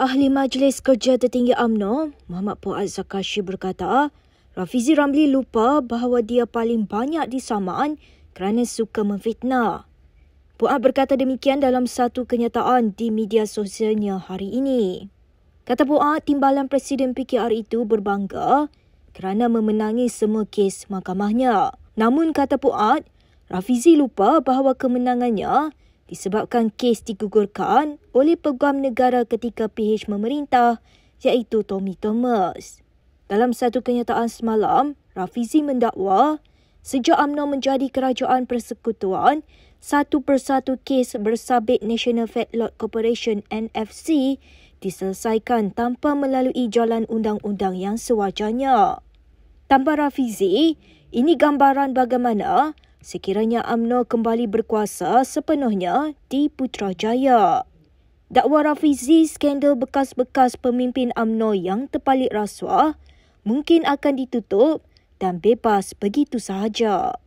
Ahli Majlis Kerja Tertinggi Amno, Muhammad Puan Zakashi berkata, Rafizi Ramli lupa bahawa dia paling banyak disamaan kerana suka memfitnah. Puan berkata demikian dalam satu kenyataan di media sosialnya hari ini. Kata Puan, timbalan Presiden PKR itu berbangga kerana memenangi semua kes mahkamahnya. Namun kata Puan, Rafizi lupa bahawa kemenangannya disebabkan kes digugurkan oleh peguam negara ketika PH memerintah iaitu Tommy Thomas. Dalam satu kenyataan semalam, Rafizi mendakwa sejak UMNO menjadi kerajaan persekutuan, satu persatu kes bersabit National Fatlock Corporation NFC diselesaikan tanpa melalui jalan undang-undang yang sewajarnya. Tambah Rafizi, ini gambaran bagaimana sekiranya AMNO kembali berkuasa sepenuhnya di Putrajaya. Dakwa Rafizi skandal bekas-bekas pemimpin AMNO yang terpalit rasuah mungkin akan ditutup dan bebas begitu sahaja.